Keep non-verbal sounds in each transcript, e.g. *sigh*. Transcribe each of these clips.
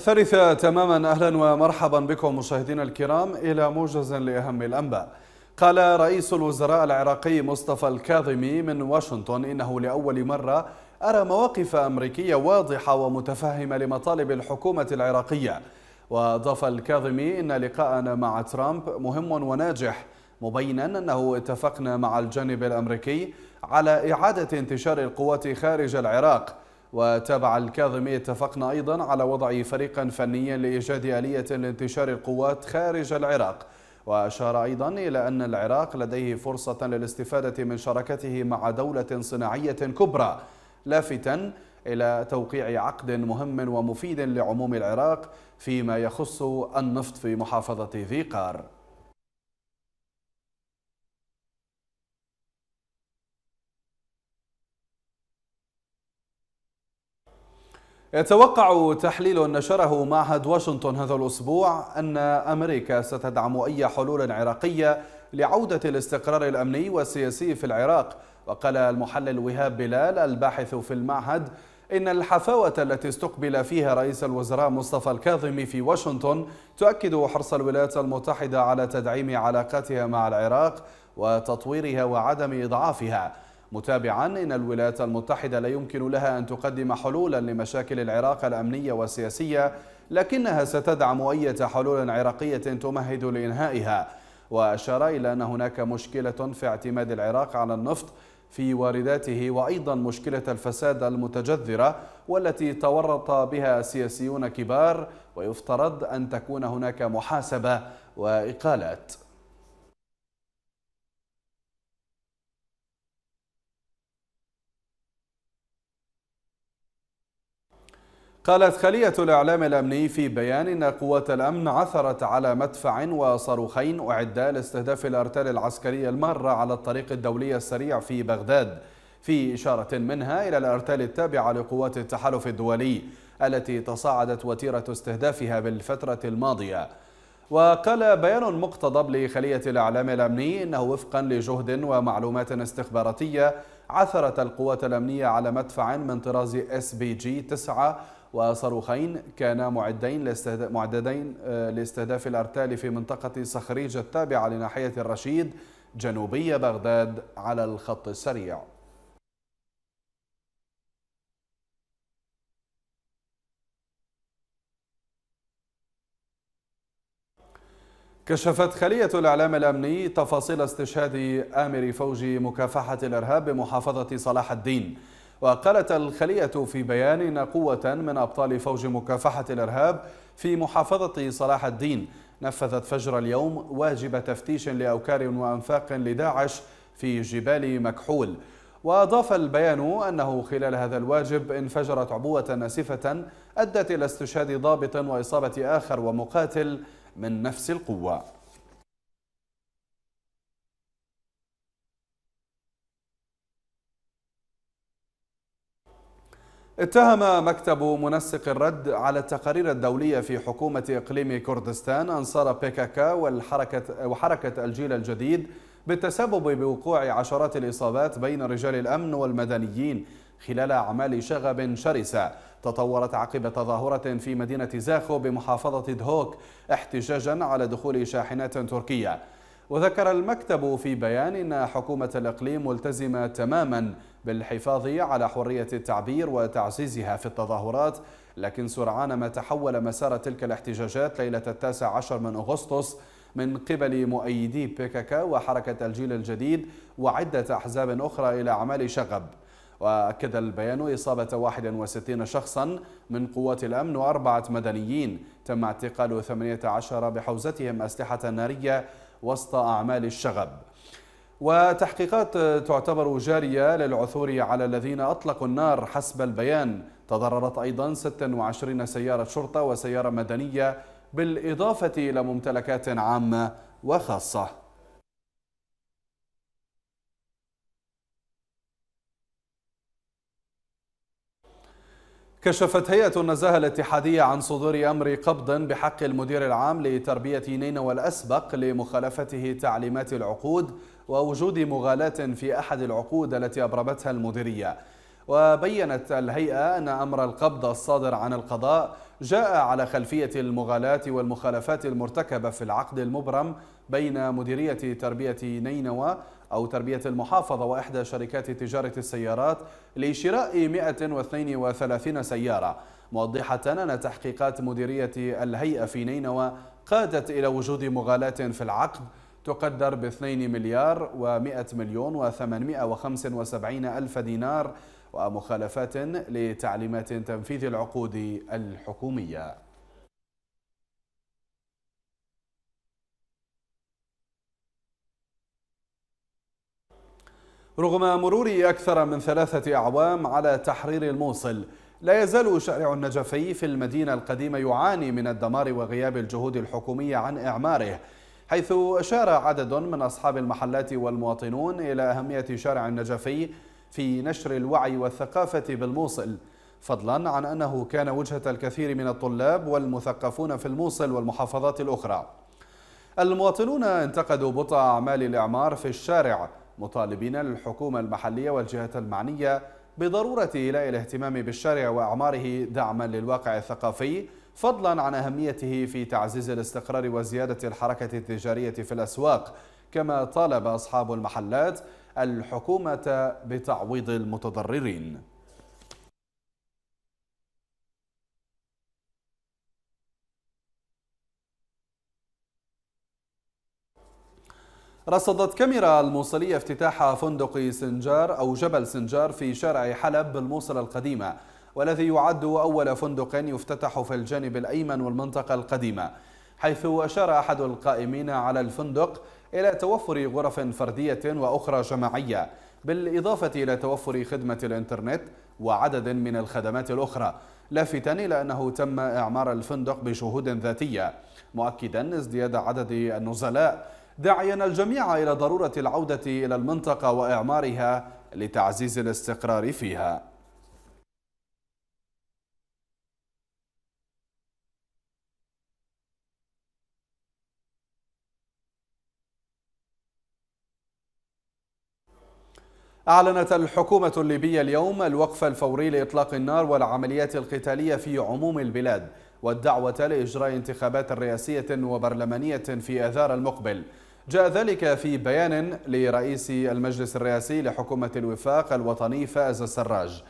الثالثة تماما أهلا ومرحبا بكم مشاهدينا الكرام إلى موجز لأهم الأنباء قال رئيس الوزراء العراقي مصطفى الكاظمي من واشنطن إنه لأول مرة أرى مواقف أمريكية واضحة ومتفهمة لمطالب الحكومة العراقية وأضاف الكاظمي إن لقاءنا مع ترامب مهم وناجح مبينا أنه اتفقنا مع الجانب الأمريكي على إعادة انتشار القوات خارج العراق وتابع الكاظمي اتفقنا أيضا على وضع فريقا فنيا لإيجاد آلية لانتشار القوات خارج العراق وأشار أيضا إلى أن العراق لديه فرصة للاستفادة من شراكته مع دولة صناعية كبرى لافتا إلى توقيع عقد مهم ومفيد لعموم العراق فيما يخص النفط في محافظة ذيقار. قار يتوقع تحليل نشره معهد واشنطن هذا الأسبوع أن أمريكا ستدعم أي حلول عراقية لعودة الاستقرار الأمني والسياسي في العراق وقال المحلل وهاب بلال الباحث في المعهد إن الحفاوة التي استقبل فيها رئيس الوزراء مصطفى الكاظمي في واشنطن تؤكد حرص الولايات المتحدة على تدعيم علاقاتها مع العراق وتطويرها وعدم إضعافها متابعا إن الولايات المتحدة لا يمكن لها أن تقدم حلولا لمشاكل العراق الأمنية والسياسية لكنها ستدعم أي حلول عراقية تمهد لإنهائها وأشار إلى أن هناك مشكلة في اعتماد العراق على النفط في وارداته وأيضا مشكلة الفساد المتجذرة والتي تورط بها سياسيون كبار ويفترض أن تكون هناك محاسبة وإقالات قالت خلية الإعلام الأمني في بيان أن قوات الأمن عثرت على مدفع وصاروخين أعدا لاستهداف الأرتال العسكرية المارة على الطريق الدولي السريع في بغداد في إشارة منها إلى الأرتال التابعة لقوات التحالف الدولي التي تصاعدت وتيرة استهدافها بالفترة الماضية وقال بيان مقتضب لخلية الإعلام الأمني إنه وفقا لجهد ومعلومات استخباراتية عثرت القوات الأمنية على مدفع من طراز اس بي جي 9 وصاروخين كانا معدين لاستهداف معددين آه، لاستهداف الارتال في منطقه صخريج التابعه لناحيه الرشيد جنوبي بغداد على الخط السريع كشفت خلية الإعلام الأمني تفاصيل استشهاد آمر فوج مكافحة الإرهاب بمحافظة صلاح الدين وقالت الخلية في بيان أن قوة من أبطال فوج مكافحة الإرهاب في محافظة صلاح الدين نفذت فجر اليوم واجب تفتيش لأوكار وأنفاق لداعش في جبال مكحول وأضاف البيان أنه خلال هذا الواجب انفجرت عبوة ناسفة أدت إلى استشهاد ضابط وإصابة آخر ومقاتل من نفس القوة اتهم مكتب منسق الرد على التقارير الدولية في حكومة إقليم كردستان أنصار بيكاكا والحركة وحركة الجيل الجديد بالتسبب بوقوع عشرات الإصابات بين رجال الأمن والمدنيين خلال أعمال شغب شرسة تطورت عقب تظاهرة في مدينة زاخو بمحافظة دهوك احتجاجا على دخول شاحنات تركية وذكر المكتب في بيان أن حكومة الإقليم ملتزمة تماما بالحفاظ على حرية التعبير وتعزيزها في التظاهرات لكن سرعان ما تحول مسار تلك الاحتجاجات ليلة التاسع عشر من أغسطس من قبل مؤيدي بيكاكا وحركة الجيل الجديد وعدة أحزاب أخرى إلى أعمال شغب وأكد البيان إصابة 61 شخصا من قوات الأمن وأربعة مدنيين تم اعتقال 18 بحوزتهم أسلحة نارية وسط أعمال الشغب وتحقيقات تعتبر جارية للعثور على الذين أطلقوا النار حسب البيان تضررت أيضا 26 سيارة شرطة وسيارة مدنية بالإضافة إلى ممتلكات عامة وخاصة كشفت هيئة النزاهة الاتحادية عن صدور أمر قبض بحق المدير العام لتربية نينوى الأسبق لمخالفته تعليمات العقود ووجود مغالاة في أحد العقود التي أبرمتها المديرية وبينت الهيئة أن أمر القبض الصادر عن القضاء جاء على خلفية المغالاة والمخالفات المرتكبة في العقد المبرم بين مديرية تربية نينوى أو تربية المحافظة وإحدى شركات تجارة السيارات لشراء 132 سيارة موضحة أن تحقيقات مديرية الهيئة في نينوى قادت إلى وجود مغالاة في العقد تقدر ب 2 مليار و100 مليون و875 ألف دينار ومخالفات لتعليمات تنفيذ العقود الحكومية رغم مرور أكثر من ثلاثة أعوام على تحرير الموصل لا يزال شارع النجفي في المدينة القديمة يعاني من الدمار وغياب الجهود الحكومية عن إعماره حيث أشار عدد من أصحاب المحلات والمواطنون إلى أهمية شارع النجفي في نشر الوعي والثقافة بالموصل فضلا عن أنه كان وجهة الكثير من الطلاب والمثقفون في الموصل والمحافظات الأخرى المواطنون انتقدوا بطء أعمال الإعمار في الشارع مطالبين الحكومة المحلية والجهات المعنية بضرورة إلى الاهتمام بالشارع وأعماره دعما للواقع الثقافي فضلا عن أهميته في تعزيز الاستقرار وزيادة الحركة التجارية في الأسواق كما طالب أصحاب المحلات الحكومة بتعويض المتضررين رصدت كاميرا الموصلية افتتاح فندق سنجار أو جبل سنجار في شارع حلب بالموصل القديمة والذي يعد أول فندق يفتتح في الجانب الأيمن والمنطقة القديمة حيث أشار أحد القائمين على الفندق إلى توفر غرف فردية وأخرى جماعية بالإضافة إلى توفر خدمة الإنترنت وعدد من الخدمات الأخرى لافتا إلى أنه تم إعمار الفندق بجهود ذاتية مؤكدا ازدياد عدد النزلاء داعيا الجميع إلى ضرورة العودة إلى المنطقة وإعمارها لتعزيز الاستقرار فيها أعلنت الحكومة الليبية اليوم الوقف الفوري لإطلاق النار والعمليات القتالية في عموم البلاد والدعوة لإجراء انتخابات رئاسية وبرلمانية في آذار المقبل جاء ذلك في بيان لرئيس المجلس الرئاسي لحكومة الوفاق الوطني فائز السراج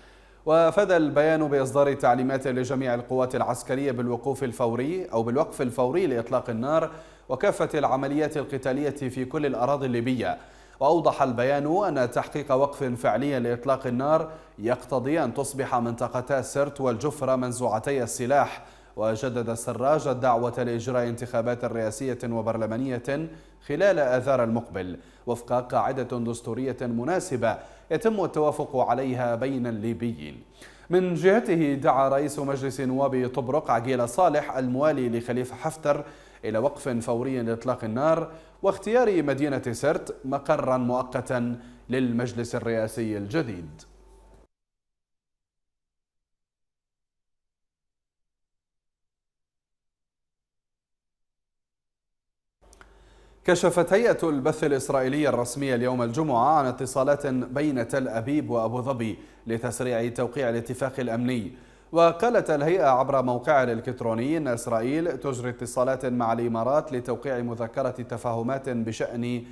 وفاد البيان بإصدار تعليمات لجميع القوات العسكرية بالوقوف الفوري أو بالوقف الفوري لإطلاق النار وكافة العمليات القتالية في كل الأراضي الليبية وأوضح البيان أن تحقيق وقف فعلي لإطلاق النار يقتضي أن تصبح منطقتا سرت والجفرة منزوعتي السلاح وجدد السراج الدعوة لإجراء انتخابات رئاسية وبرلمانية خلال آذار المقبل وفق قاعدة دستورية مناسبة يتم التوافق عليها بين الليبيين من جهته دعا رئيس مجلس نواب طبرق عقيل صالح الموالي لخليفة حفتر إلى وقف فوري لإطلاق النار واختيار مدينة سرت مقرا مؤقتا للمجلس الرئاسي الجديد كشفت هيئة البث الإسرائيلية الرسمية اليوم الجمعة عن اتصالات بين تل أبيب وأبو ظبي لتسريع توقيع الاتفاق الأمني وقالت الهيئة عبر موقعها الإلكتروني أن إسرائيل تجري اتصالات مع الإمارات لتوقيع مذكرة تفاهمات بشأن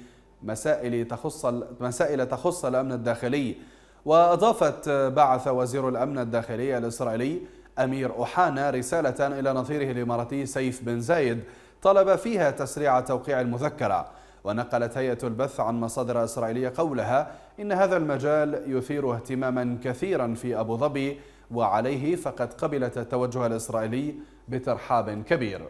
مسائل تخص مسائل تخص الأمن الداخلي وأضافت بعث وزير الأمن الداخلي الإسرائيلي أمير أوحانا رسالة إلى نظيره الإماراتي سيف بن زايد طلب فيها تسريع توقيع المذكرة ونقلت هيئة البث عن مصادر إسرائيلية قولها إن هذا المجال يثير اهتماما كثيرا في أبو ظبي وعليه فقد قبلت التوجه الإسرائيلي بترحاب كبير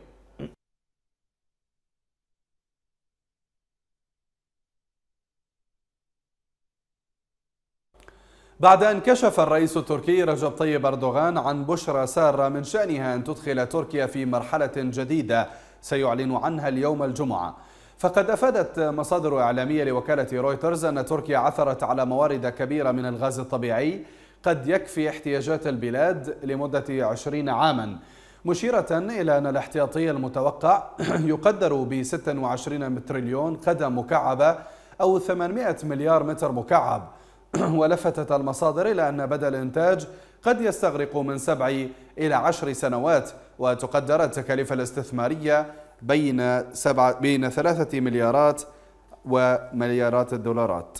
بعد أن كشف الرئيس التركي رجب طيب أردوغان عن بشرى سارة من شأنها أن تدخل تركيا في مرحلة جديدة سيعلن عنها اليوم الجمعة فقد أفادت مصادر إعلامية لوكالة رويترز أن تركيا عثرت على موارد كبيرة من الغاز الطبيعي قد يكفي احتياجات البلاد لمدة عشرين عاما مشيرة إلى أن الاحتياطي المتوقع *clears throat* يقدر ب 26 تريليون قدم مكعبة أو 800 مليار متر مكعب *clears throat* ولفتت المصادر إلى أن بدأ الإنتاج قد يستغرق من سبع إلى عشر سنوات وتقدر التكاليف الاستثمارية بين سبعة بين ثلاثة مليارات ومليارات الدولارات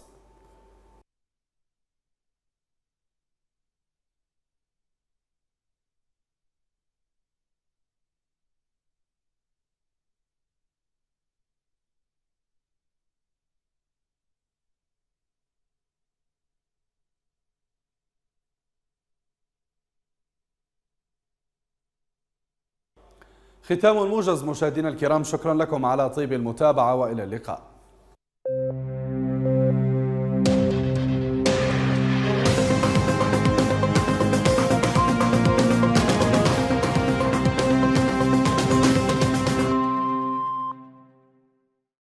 ختام موجز مشاهدينا الكرام شكرا لكم على طيب المتابعة وإلى اللقاء